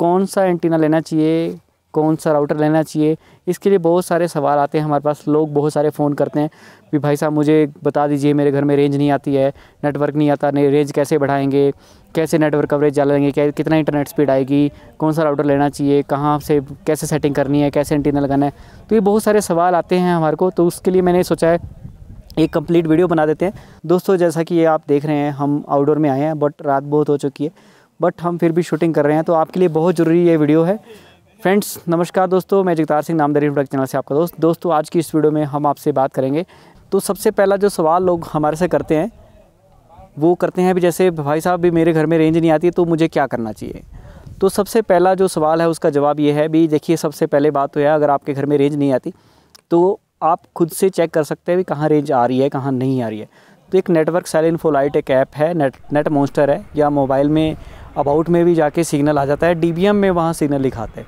कौन सा एंटीना लेना चाहिए कौन सा राउटर लेना चाहिए इसके लिए बहुत सारे सवाल आते हैं हमारे पास लोग बहुत सारे फ़ोन करते हैं कि भाई साहब मुझे बता दीजिए मेरे घर में रेंज नहीं आती है नेटवर्क नहीं आता नहीं रेंज कैसे बढ़ाएंगे कैसे नेटवर्क कवरेज डालेंगे कितना इंटरनेट स्पीड आएगी कौन सा राउटर लेना चाहिए कहाँ से कैसे सेटिंग करनी है कैसे एंटीना लगाना है तो ये बहुत सारे सवाल आते हैं हमारे को तो उसके लिए मैंने सोचा है एक कंप्लीट वीडियो बना देते हैं दोस्तों जैसा कि ये आप देख रहे हैं हम आउटडोर में आए हैं बट रात बहुत हो चुकी है बट हम फिर भी शूटिंग कर रहे हैं तो आपके लिए बहुत ज़रूरी ये वीडियो है फ्रेंड्स नमस्कार दोस्तों मैं जगतार सिंह नामदारी प्रोडक्ट चैनल से आपका दोस्त दोस्तों आज की इस वीडियो में हम आपसे बात करेंगे तो सबसे पहला जो सवाल लोग हमारे से करते हैं वो करते हैं भी जैसे भाई साहब भी मेरे घर में रेंज नहीं आती तो मुझे क्या करना चाहिए तो सबसे पहला जो सवाल है उसका जवाब ये है भी देखिए सबसे पहले बात तो है अगर आपके घर में रेंज नहीं आती तो आप खुद से चेक कर सकते हैं भी कहाँ रेंज आ रही है कहाँ नहीं आ रही है तो एक नेटवर्क सेल इन्फोलाइट एक ऐप है नेट नेट मोस्टर है या मोबाइल में अबाउट में भी जाके सिग्नल आ जाता है डी में वहाँ सिग्नल लिखाते हैं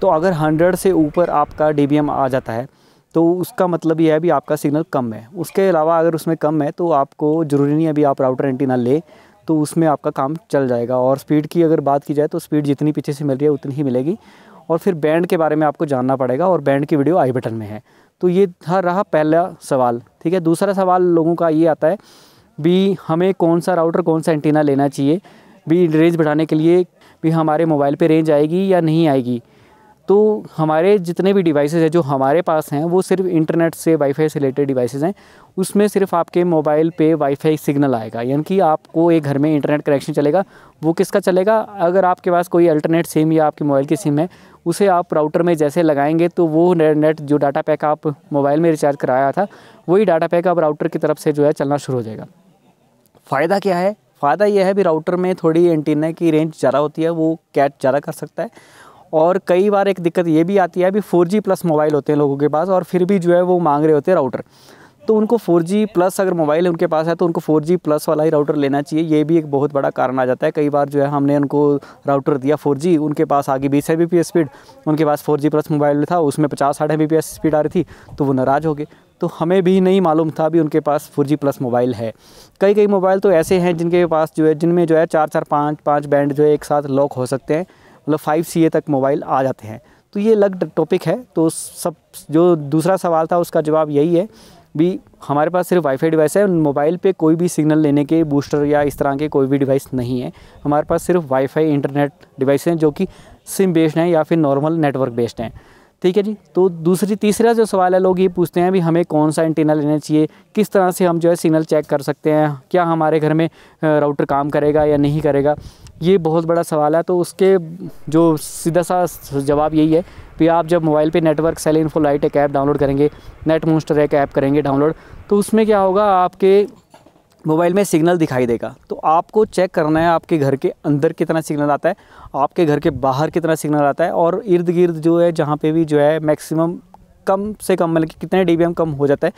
तो अगर हंड्रेड से ऊपर आपका डी आ जाता है तो उसका मतलब यह है भी आपका सिग्नल कम है उसके अलावा अगर उसमें कम है तो आपको ज़रूरी नहीं अभी आप राउटर एंटीना ले तो उसमें आपका काम चल जाएगा और स्पीड की अगर बात की जाए तो स्पीड जितनी पीछे से मिल रही है उतनी ही मिलेगी और फिर बैंड के बारे में आपको जानना पड़ेगा और बैंड की वीडियो आई बटन में है तो ये था रहा पहला सवाल ठीक है दूसरा सवाल लोगों का ये आता है भी हमें कौन सा राउटर कौन सा एंटीना लेना चाहिए भी रेंज बढ़ाने के लिए भी हमारे मोबाइल पे रेंज आएगी या नहीं आएगी तो हमारे जितने भी डिवाइसेज हैं जो हमारे पास हैं वो सिर्फ इंटरनेट से वाईफाई से रिलेटेड डिवाइसेज हैं उसमें सिर्फ आपके मोबाइल पे वाईफाई सिग्नल आएगा यानी कि आपको एक घर में इंटरनेट कनेक्शन चलेगा वो किसका चलेगा अगर आपके पास कोई अल्टरनेट सिम या आपके मोबाइल की सिम है उसे आप राउटर में जैसे लगाएंगे तो वो नेट जो डाटा पैक आप मोबाइल में रिचार्ज कराया था वही डाटा पैक आप राउटर की तरफ से जो है चलना शुरू हो जाएगा फ़ायदा क्या है फ़ायदा यह है भी राउटर में थोड़ी एंटीना की रेंज ज़्यादा होती है वो कैच ज़्यादा कर सकता है और कई बार एक दिक्कत ये भी आती है अभी फोर प्लस मोबाइल होते हैं लोगों के पास और फिर भी जो है वो मांग रहे होते हैं राउटर तो उनको 4G प्लस अगर मोबाइल उनके पास है तो उनको 4G प्लस वाला ही राउटर लेना चाहिए ये भी एक बहुत बड़ा कारण आ जाता है कई बार जो है हमने उनको राउटर दिया 4G उनके पास आगे बीस एम स्पीड उनके पास 4G प्लस मोबाइल था उसमें पचास साठ एम स्पीड आ रही थी तो वो नाराज़ हो गए तो हमें भी नहीं मालूम था भी उनके पास फोर जी प्लस मोबाइल है कई कई मोबाइल तो ऐसे हैं जिनके पास जो है जिनमें जो है चार चार पाँच पाँच बैंड जो है एक साथ लॉक हो सकते हैं मतलब फाइव सी तक मोबाइल आ जाते हैं तो ये अलग टॉपिक है तो सब जो दूसरा सवाल था उसका जवाब यही है भी हमारे पास सिर्फ वाईफाई डिवाइस है मोबाइल पे कोई भी सिग्नल लेने के बूस्टर या इस तरह के कोई भी डिवाइस नहीं है हमारे पास सिर्फ वाईफाई इंटरनेट डिवाइस हैं जो कि सिम बेस्ड हैं या फिर नॉर्मल नेटवर्क बेस्ड हैं ठीक है जी तो दूसरी तीसरा जो सवाल है लोग ये पूछते हैं भी हमें कौन सा एंटीना लेना चाहिए किस तरह से हम जो है सिग्नल चेक कर सकते हैं क्या हमारे घर में राउटर काम करेगा या नहीं करेगा ये बहुत बड़ा सवाल है तो उसके जो सीधा सा जवाब यही है कि आप जब मोबाइल पे नेटवर्क सेल इन्फो लाइट एक ऐप डाउनलोड करेंगे नेट मोस्टर एक ऐप करेंगे डाउनलोड तो उसमें क्या होगा आपके मोबाइल में सिग्नल दिखाई देगा तो आपको चेक करना है आपके घर के अंदर कितना सिग्नल आता है आपके घर के बाहर कितना सिग्नल आता है और इर्द गिर्द जो है जहाँ पे भी जो है मैक्सिमम कम से कम मतलब कि कितने डी कम हो जाता है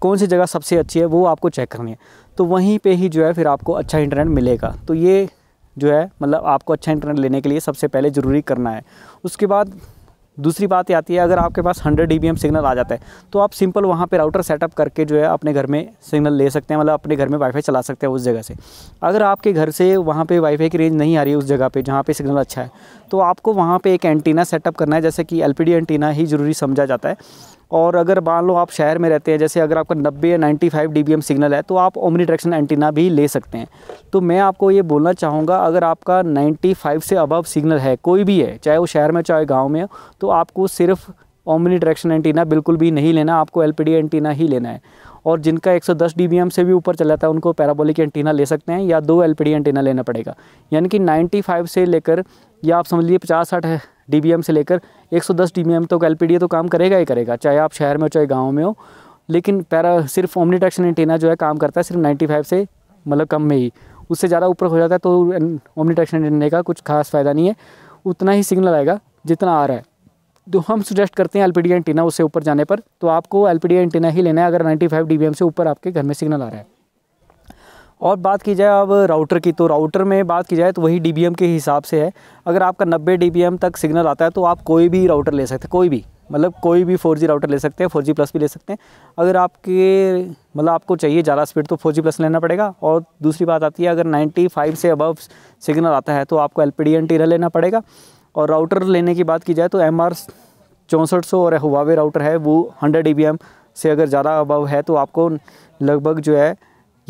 कौन सी जगह सबसे अच्छी है वो आपको चेक करनी है तो वहीं पे ही जो है फिर आपको अच्छा इंटरनेट मिलेगा तो ये जो है मतलब आपको अच्छा इंटरनेट लेने के लिए सबसे पहले ज़रूरी करना है उसके बाद दूसरी बात ये आती है अगर आपके पास 100 डी सिग्नल आ जाता है तो आप सिंपल वहाँ पे राउटर सेटअप करके जो है अपने घर में सिग्नल ले सकते हैं मतलब अपने घर में वाईफाई चला सकते हैं उस जगह से अगर आपके घर से वहाँ पर वाईफाई की रेंज नहीं आ रही है उस जगह पर जहाँ पर सिग्नल अच्छा है तो आपको वहाँ पर एक एंटीना सेटअप करना है जैसे कि एल एंटीना ही ज़रूरी समझा जाता है और अगर मान लो आप शहर में रहते हैं जैसे अगर आपका 90 या 95 dBm सिग्नल है तो आप ओमनी डायरेक्शन एंटीना भी ले सकते हैं तो मैं आपको ये बोलना चाहूँगा अगर आपका 95 से अबव सिग्नल है कोई भी है चाहे वो शहर में चाहे गाँव में तो आपको सिर्फ ओमनी डायरेक्शन एंटीना बिल्कुल भी नहीं लेना आपको एल एंटीना ही लेना है और जिनका 110 सौ से भी ऊपर चला है उनको पैराबोलिक एंटीना ले सकते हैं या दो एल एंटीना लेना पड़ेगा यानी कि 95 से लेकर या आप समझ लीजिए पचास साठ डी से लेकर 110 डीबीएम तक एलपीडी तो काम करेगा ही करेगा चाहे आप शहर में हो चाहे गाँव में हो लेकिन पैरा सिर्फ ओमनीटेक्शन एंटीना जो है काम करता है सिर्फ 95 से मतलब कम में ही उससे ज़्यादा ऊपर हो जाता है तो ओमनीटेक्शन एंटीने एंटीना का कुछ खास फ़ायदा नहीं है उतना ही सिग्नल आएगा जितना आ रहा है तो हम सुजेस्ट करते हैं एल एंटीना उससे ऊपर जाने पर तो आपको एल एंटीना ही लेना है अगर 95 फाइव से ऊपर आपके घर में सिग्नल आ रहा है और बात की जाए अब राउटर की तो राउटर में बात की जाए तो वही डी के हिसाब से है अगर आपका नब्बे डी तक सिग्नल आता है तो आप कोई भी राउटर ले सकते हैं कोई भी मतलब कोई भी फोर जी राउटर ले सकते हैं फोर जी प्लस भी ले सकते हैं अगर आपके मतलब आपको चाहिए ज़्यादा स्पीड तो फोर जी प्लस लेना पड़ेगा और दूसरी बात आती है अगर 95 से अबव सिग्नल आता है तो आपको एल पी डी एन लेना पड़ेगा और राउटर लेने की बात की जाए तो एम आर चौंसठ सौ और हुआवे राउटर है वो हंड्रेड ई बी एम से अगर ज़्यादा अबव है तो आपको लगभग जो है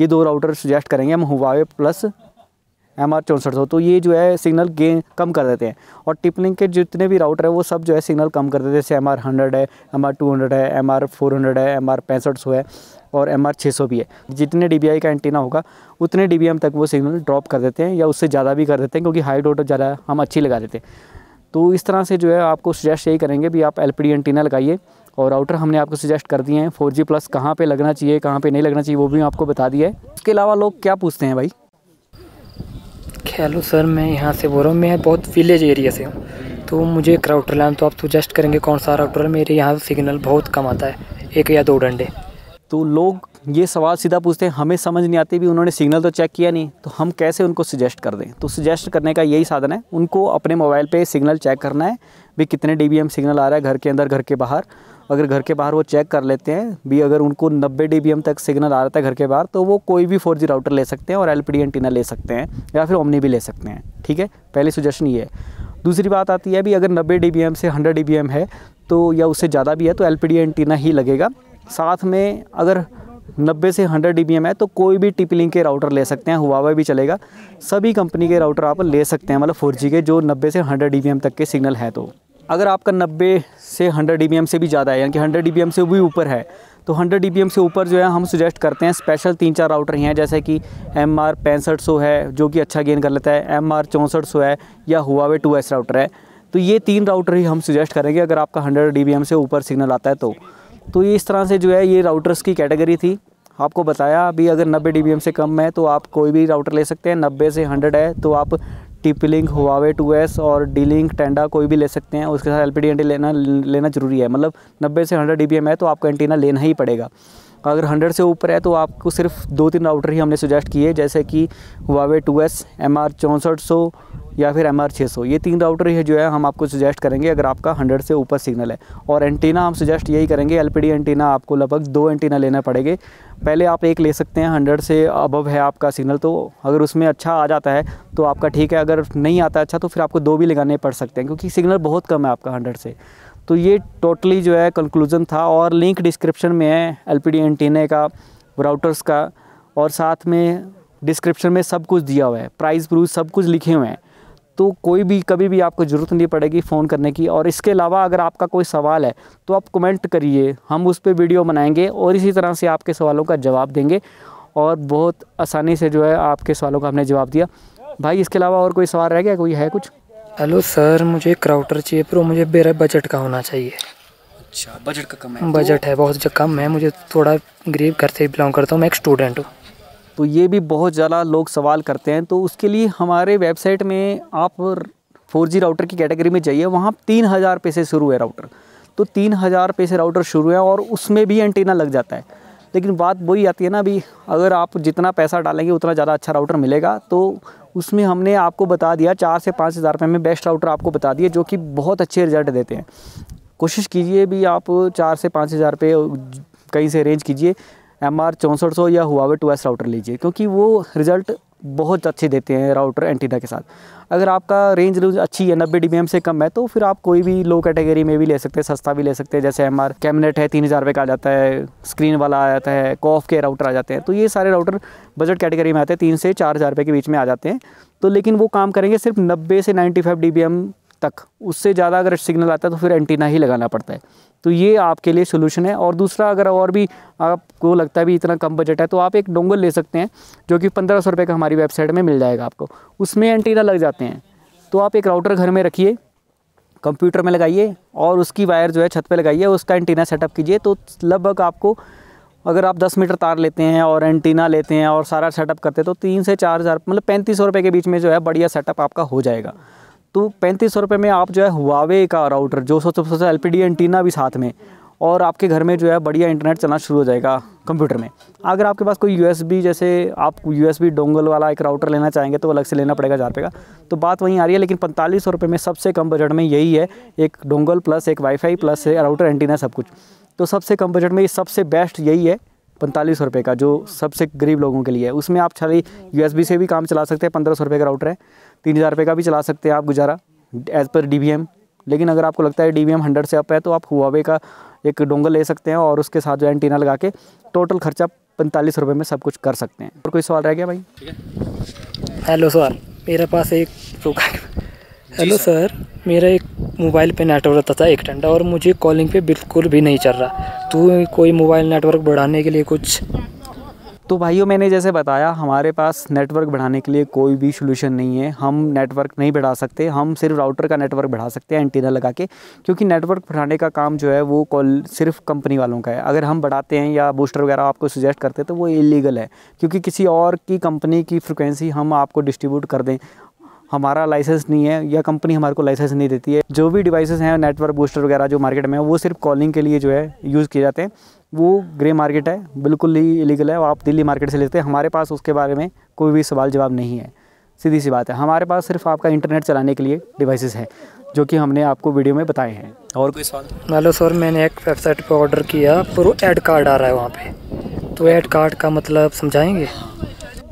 ये दो राउटर सजेस्ट करेंगे हम हुवावे प्लस एम आर चौंसठ सौ तो ये जो है सिग्नल गेन कम कर देते हैं और टिपलिंग के जितने भी राउटर हैं वो सब जो है सिग्नल कम कर देते हैं जैसे एम आर हंड्रेड है एम आर टू हंड्रेड है एम आर फोर हंड्रेड है एम आर पैंसठ सौ है और एम आर छः सौ भी है जितने डी बी आई का एंटीना होगा उतने डी बी एम तक वो सिग्नल ड्रॉप कर देते हैं या उससे ज़्यादा भी कर देते हैं क्योंकि हाई डोटर ज़्यादा हम अच्छी लगा देते हैं तो इस तरह से जो है आपको सजेस्ट यही करेंगे भी आप एल पी डी एंटीना लगाइए और राउटर हमने आपको सजेस्ट कर दिए हैं फोर जी प्लस कहाँ पर लगना चाहिए कहाँ पर नहीं लगना चाहिए वो भी आपको बता दिया है उसके अलावा लोग क्या पूछते हैं भाई हेलो सर मैं यहाँ से बोल रहा हूँ मैं बहुत विलेज एरिया से हूँ तो मुझे एक राउटर लाना तो आप सुजेस्ट करेंगे कौन सा राउटर मेरे यहाँ सिग्नल बहुत कम आता है एक या दो डंडे तो लोग ये सवाल सीधा पूछते हैं हमें समझ नहीं आती भी उन्होंने सिग्नल तो चेक किया नहीं तो हम कैसे उनको सजेस्ट कर दें तो सजेस्ट करने का यही साधन है उनको अपने मोबाइल पे सिग्नल चेक करना है भी कितने डी सिग्नल आ रहा है घर के अंदर घर के बाहर अगर घर के बाहर वो चेक कर लेते हैं भी अगर उनको नब्बे डी तक सिग्नल आ रहा था घर के बाहर तो वो कोई भी फोर राउटर ले सकते हैं और एल पी ले सकते हैं या फिर ओमनी भी ले सकते हैं ठीक है पहली सुजेशन ये है दूसरी बात आती है भी अगर नब्बे डी से हंड्रेड डी है तो या उससे ज़्यादा भी है तो एल पी ही लगेगा साथ में अगर नब्बे से हंड्रेड डी है तो कोई भी टिपलिंग के राउटर ले सकते हैं हुआवा भी चलेगा सभी कंपनी के राउटर आप ले सकते हैं मतलब फोर के जो नब्बे से हंड्रेड डी तक के सिग्नल हैं तो अगर आपका 90 से 100 डी से भी ज़्यादा है यानी कि 100 डी से भी ऊपर है तो 100 डी से ऊपर जो है हम सुजेस्ट करते हैं स्पेशल तीन चार राउटर हैं जैसे कि एम आर पैंसठ सौ है जो कि अच्छा गेन कर लेता है एम आर चौंसठ सौ है या हुआवे टू एस राउटर है तो ये तीन राउटर ही हम सुजेस्ट करेंगे अगर आपका 100 डी से ऊपर सिग्नल आता है तो तो ये इस तरह से जो है ये राउटर्स की कैटेगरी थी आपको बताया अभी अगर 90 डी से कम है तो आप कोई भी राउटर ले सकते हैं 90 से 100 है तो आप टिपलिंग हुआवे टू एस और डी लिंक टेंडा कोई भी ले सकते हैं उसके साथ एल पी लेना लेना ज़रूरी है मतलब नब्बे से हंड्रेड डी है तो आपको एंटीना लेना ही पड़ेगा अगर हंड्रेड से ऊपर है तो आपको सिर्फ दो तीन राउटर ही हमने सजेस्ट किए जैसे कि Huawei two S M R चौंसठ सौ या फिर एम आर छः सौ ये तीन राउटर ही जो है हम आपको सजेस्ट करेंगे अगर आपका हंड्रेड से ऊपर सिग्नल है और एंटीना हम सजेस्ट यही करेंगे एल पी डी एंटीना आपको लगभग दो एंटीना लेना पड़ेगे पहले आप एक ले सकते हैं हंड्रेड से अबव है आपका सिग्नल तो अगर उसमें अच्छा आ जाता है तो आपका ठीक है अगर नहीं आता अच्छा तो फिर आपको दो भी लगाने पड़ सकते हैं क्योंकि सिग्नल बहुत कम है आपका हंड्रेड से तो ये टोटली जो है कंक्लूज़न था और लिंक डिस्क्रिप्शन में है एलपीडी एंटीने का राउटर्स का और साथ में डिस्क्रिप्शन में सब कुछ दिया हुआ है प्राइस प्रूज सब कुछ लिखे हुए हैं तो कोई भी कभी भी आपको ज़रूरत नहीं पड़ेगी फ़ोन करने की और इसके अलावा अगर आपका कोई सवाल है तो आप कमेंट करिए हम उस पर वीडियो बनाएंगे और इसी तरह से आपके सवालों का जवाब देंगे और बहुत आसानी से जो है आपके सवालों का हमने जवाब दिया भाई इसके अलावा और कोई सवाल रह गया कोई है कुछ हेलो सर मुझे एक राउटर चाहिए पर वो मुझे मेरा बजट का होना चाहिए अच्छा बजट का कम है बजट तो... है बहुत कम है मुझे थोड़ा गरीब घर से बिलोंग करता हूँ मैं एक स्टूडेंट हूँ तो ये भी बहुत ज़्यादा लोग सवाल करते हैं तो उसके लिए हमारे वेबसाइट में आप फोर जी राउटर की कैटेगरी में जाइए वहाँ तीन हज़ार से शुरू है राउटर तो तीन हज़ार से राउटर शुरू है और उसमें भी एंटीना लग जाता है लेकिन बात वही आती है ना अभी अगर आप जितना पैसा डालेंगे उतना ज़्यादा अच्छा राउटर मिलेगा तो उसमें हमने आपको बता दिया चार से पाँच हज़ार रुपये में बेस्ट राउटर आपको बता दिए जो कि बहुत अच्छे रिजल्ट देते हैं कोशिश कीजिए भी आप चार से पाँच हज़ार रुपये कहीं से अरेंज कीजिए एम आर चौंसठ सौ या हुआ टू एस राउटर लीजिए क्योंकि वो रिज़ल्ट बहुत अच्छे देते हैं राउटर एंटीना के साथ अगर आपका रेंज रूज अच्छी है नब्बे डी से कम है तो फिर आप कोई भी लो कैटेगरी में भी ले सकते हैं सस्ता भी ले सकते हैं जैसे एम आर कैबिनेट है तीन हज़ार रुपये का आ जाता है स्क्रीन वाला आ जाता है कॉफ के राउटर आ जाते हैं तो ये सारे राउटर बजट कैटेगरी में आते हैं तीन से चार हज़ार रुपये के बीच में आ जाते हैं तो लेकिन वो काम करेंगे सिर्फ नब्बे से नाइन्टी फाइव डी तक उससे ज़्यादा अगर सिग्नल आता है तो फिर एंटीना ही लगाना पड़ता है तो ये आपके लिए सोल्यूशन है और दूसरा अगर और भी आपको लगता है भी इतना कम बजट है तो आप एक डोंगल ले सकते हैं जो कि पंद्रह सौ का हमारी वेबसाइट में मिल जाएगा आपको उसमें एंटीना लग जाते हैं तो आप एक राउटर घर में रखिए कंप्यूटर में लगाइए और उसकी वायर जो है छत पे लगाइए उसका एंटीना सेटअप कीजिए तो लगभग आपको अगर आप 10 मीटर तार लेते हैं और एंटीना लेते हैं और सारा सेटअप करते हैं तो तीन से चार हज़ार मतलब पैंतीस सौ रुपये के बीच में जो है बढ़िया सेटअप आपका हो जाएगा तो पैंतीस सौ रुपये में आप जो है हुआवे का राउटर जो सौ सौ एल पी एंटीना भी साथ में और आपके घर में जो है बढ़िया इंटरनेट चलना शुरू हो जाएगा कंप्यूटर में अगर आपके पास कोई यूएसबी जैसे आप यूएसबी डोंगल वाला एक राउटर लेना चाहेंगे तो अलग से लेना पड़ेगा हज़ार रुपये का तो बात वहीं आ रही है लेकिन पैंतालीस सौ रुपये में सबसे कम बजट में यही है एक डोंगल प्लस एक वाईफाई प्लस राउटर एंटीना सब कुछ तो सबसे कम बजट में सबसे बेस्ट यही है पैंतालीस सौ रुपये का जो सबसे गरीब लोगों के लिए है उसमें आप खाली यू से भी काम चला सकते हैं पंद्रह सौ रुपये का राउटर है तीन हज़ार रुपये का भी चला सकते हैं आप गुजारा एज़ पर डी लेकिन अगर आपको लगता है डी वी से अप है तो आप हुआवे का एक डोंगल ले सकते हैं और उसके साथ जो एंटीना लगा के टोटल खर्चा पैंतालीस रुपये में सब कुछ कर सकते हैं और कोई सवाल रह गया भाई हेलो सर मेरे पास एक हेलो सर मेरा एक मोबाइल पे नेटवर्क रहता था एक टंडा और मुझे कॉलिंग पे बिल्कुल भी नहीं चल रहा तू कोई मोबाइल नेटवर्क बढ़ाने के लिए कुछ तो भाइयों मैंने जैसे बताया हमारे पास नेटवर्क बढ़ाने के लिए कोई भी सोल्यूशन नहीं है हम नेटवर्क नहीं बढ़ा सकते हम सिर्फ राउटर का नेटवर्क बढ़ा सकते हैं एंटीना लगा के क्योंकि नेटवर्क बढ़ाने का काम जो है वो कॉल सिर्फ कंपनी वालों का है अगर हम बढ़ाते हैं या बूस्टर वगैरह आपको सजेस्ट करते हैं तो वो इलीगल है क्योंकि किसी और की कंपनी की फ्रिक्वेंसी हम आपको डिस्ट्रीब्यूट कर दें हमारा लाइसेंस नहीं है या कंपनी हमारे को लाइसेंस नहीं देती है जो भी डिवाइसेस हैं नेटवर्क बूस्टर वगैरह जो मार्केट में है वो सिर्फ कॉलिंग के लिए जो है यूज़ किए जाते हैं वो ग्रे मार्केट है बिल्कुल ही इलीगल है और आप दिल्ली मार्केट से लेते हैं हमारे पास उसके बारे में कोई भी सवाल जवाब नहीं है सीधी सी बात है हमारे पास सिर्फ आपका इंटरनेट चलाने के लिए डिवाइसेस हैं जो कि हमने आपको वीडियो में बताए हैं और कोई सवाल हेलो सर मैंने एक वेबसाइट पर ऑर्डर किया पर तो वो एड कार्ड आ रहा है वहाँ पे तो एड कार्ड का मतलब समझाएंगे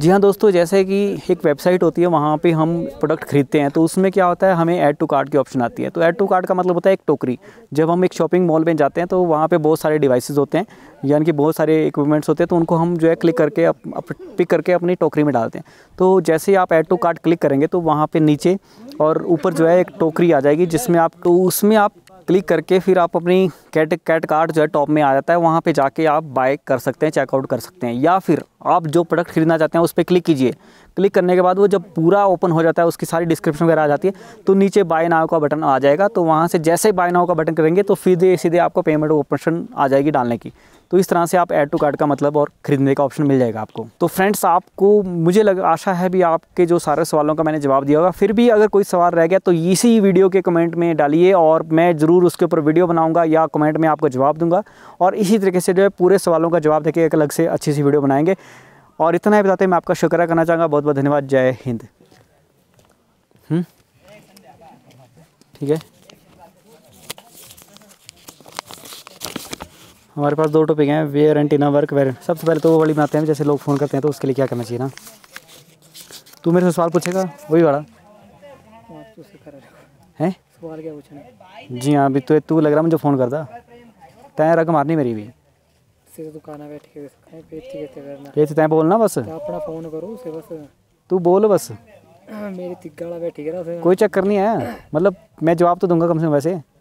जी हाँ दोस्तों जैसे कि एक वेबसाइट होती है वहाँ पे हम प्रोडक्ट खरीदते हैं तो उसमें क्या होता है हमें ऐड टू कार्ड की ऑप्शन आती है तो ऐड टू कार्ड का मतलब होता है एक टोकरी जब हम एक शॉपिंग मॉल में जाते हैं तो वहाँ पे बहुत सारे डिवाइसेस होते हैं यानी कि बहुत सारे इक्विपमेंट्स होते हैं तो उनको हम जो है क्लिक करके अप, अप, पिक करके अपनी टोकरी में डालते हैं तो जैसे ही आप ऐड टू कार्ड क्लिक करेंगे तो वहाँ पर नीचे और ऊपर जो है एक टोकरी आ जाएगी जिसमें आप तो उसमें आप क्लिक करके फिर आप अपनी कैट कैट कार्ड जो है टॉप में आ जाता है वहाँ पे जाके आप बाय कर सकते हैं चेकआउट कर सकते हैं या फिर आप जो प्रोडक्ट खरीदना चाहते हैं उस पर क्लिक कीजिए क्लिक करने के बाद वो जब पूरा ओपन हो जाता है उसकी सारी डिस्क्रिप्शन वगैरह आ जाती है तो नीचे बाय नाव का बटन आ जाएगा तो वहाँ से जैसे ही बाय नाव का बटन करेंगे तो सीधे सीधे आपको पेमेंट ऑप्शन आ जाएगी डालने की तो इस तरह से आप ऐड टू कार्ड का मतलब और ख़रीदने का ऑप्शन मिल जाएगा आपको तो फ्रेंड्स आपको मुझे लग आशा है भी आपके जो सारे सवालों का मैंने जवाब दिया होगा फिर भी अगर कोई सवाल रह गया तो इसी वीडियो के कमेंट में डालिए और मैं ज़रूर उसके ऊपर वीडियो बनाऊँगा या कमेंट में आपको जवाब दूंगा और इसी तरीके से जो है पूरे सवालों का जवाब देखिए एक अलग से अच्छी सी वीडियो बनाएंगे और इतना ही बताते मैं आपका शुक्र करना चाहूँगा बहुत बहुत धन्यवाद जय हिंद हम्म? ठीक है हमारे पास दो टॉपिक हैं वेयर एंड टीना वर्क वेयर सबसे पहले तो वो वाली बनाते हैं जैसे लोग फ़ोन करते हैं तो उसके लिए क्या करना चाहिए ना तू मेरे से सवाल पूछेगा वही वाला है जी हाँ अभी तो तू लग रहा मुझे फ़ोन करता तैं रकम मारनी मेरी भी ये तो तैं बोलना बस अपना फ़ोन करो उसे बस तू बोल बस मेरी तिग्गा बैठी कोई चक्कर नहीं है मतलब मैं जवाब तो दूंगा कम से कम वैसे